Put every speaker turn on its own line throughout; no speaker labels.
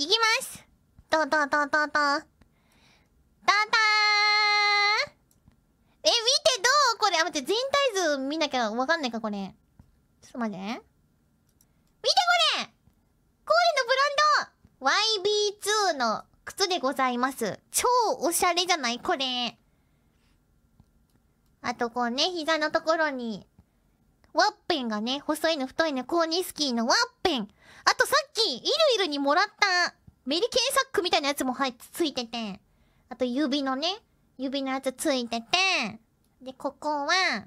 いきますどドドドド。ダダーえ、見てどうこれ、あ、待って、全体図見なきゃわかんないか、これ。ちょっと待って。見てこれコーのブランド !YB2 の靴でございます。超おしゃれじゃないこれ。あとこうね、膝のところに、ワッペンがね、細いの太いの、コーニスキーのワッペン。あとさっイルイルにもらったメリケンサックみたいなやつも入って、ついてて。あと指のね、指のやつついてて。で、ここは、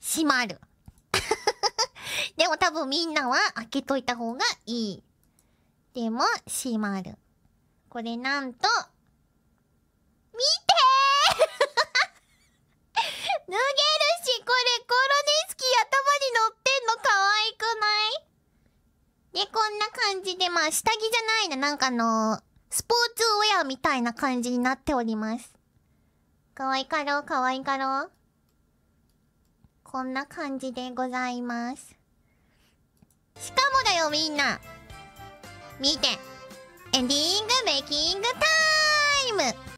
閉まる。でも多分みんなは開けといた方がいい。でも、閉まる。これなんと、感じで、まあ、下着じゃないな、なんかあのスポーツウェアみたいな感じになっております。かわいかろう、かわいかろう。こんな感じでございます。しかもだよ、みんな。見て。エンディングメイキング
タイム